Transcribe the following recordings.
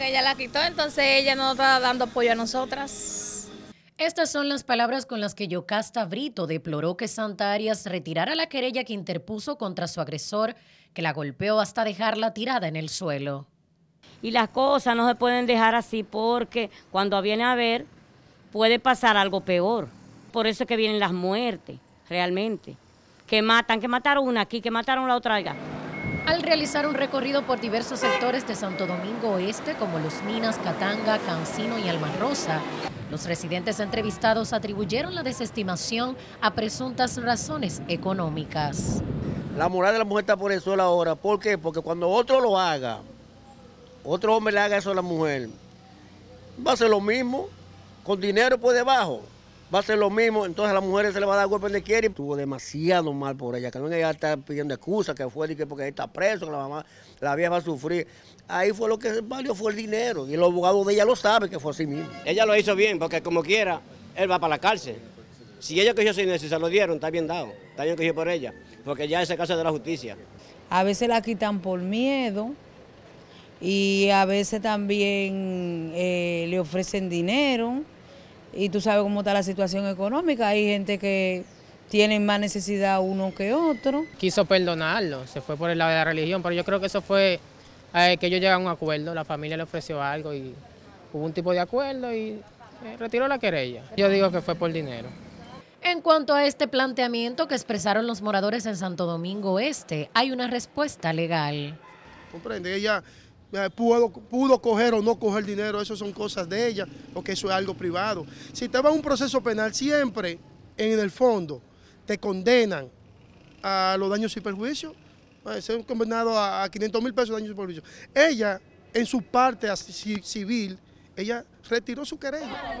Ella la quitó, entonces ella no está dando apoyo a nosotras. Estas son las palabras con las que Yocasta Brito deploró que Santa Arias retirara la querella que interpuso contra su agresor, que la golpeó hasta dejarla tirada en el suelo. Y las cosas no se pueden dejar así porque cuando viene a ver puede pasar algo peor. Por eso es que vienen las muertes, realmente. Que matan, que mataron una aquí, que mataron la otra allá al realizar un recorrido por diversos sectores de Santo Domingo Oeste, como Los Minas, Catanga, Cancino y Alma los residentes entrevistados atribuyeron la desestimación a presuntas razones económicas. La moral de la mujer está por el suelo ahora. ¿Por qué? Porque cuando otro lo haga, otro hombre le haga eso a la mujer, va a ser lo mismo, con dinero por debajo va a ser lo mismo, entonces a las mujeres se le va a dar golpe donde quiere. Estuvo demasiado mal por ella, que no ella está pidiendo excusa, que fue que porque está preso, que la mamá, la vieja va a sufrir. Ahí fue lo que valió, fue el dinero, y el abogado de ella lo sabe que fue así mismo. Ella lo hizo bien, porque como quiera, él va para la cárcel. Si ella cogió sin si se lo dieron, está bien dado, está bien cogido por ella, porque ya ese caso de la justicia. A veces la quitan por miedo y a veces también eh, le ofrecen dinero y tú sabes cómo está la situación económica, hay gente que tiene más necesidad uno que otro. Quiso perdonarlo, se fue por el lado de la religión, pero yo creo que eso fue eh, que ellos llegaron a un acuerdo, la familia le ofreció algo y hubo un tipo de acuerdo y eh, retiró la querella. Yo digo que fue por dinero. En cuanto a este planteamiento que expresaron los moradores en Santo Domingo Este, hay una respuesta legal. Comprende, ella eh, pudo, pudo, coger o no coger dinero, eso son cosas de ella, porque eso es algo privado. Si te va a un proceso penal, siempre en el fondo te condenan a los daños y perjuicios, eh, Se han condenado a 500 mil pesos de daños y perjuicios. Ella, en su parte civil, ella retiró su querella.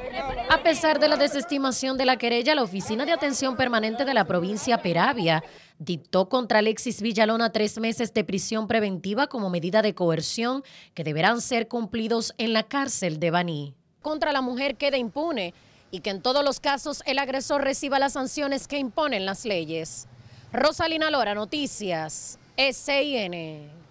A pesar de la desestimación de la querella, la Oficina de Atención Permanente de la provincia Peravia dictó contra Alexis Villalona tres meses de prisión preventiva como medida de coerción que deberán ser cumplidos en la cárcel de Baní. Contra la mujer queda impune y que en todos los casos el agresor reciba las sanciones que imponen las leyes. Rosalina Lora, Noticias, SIN.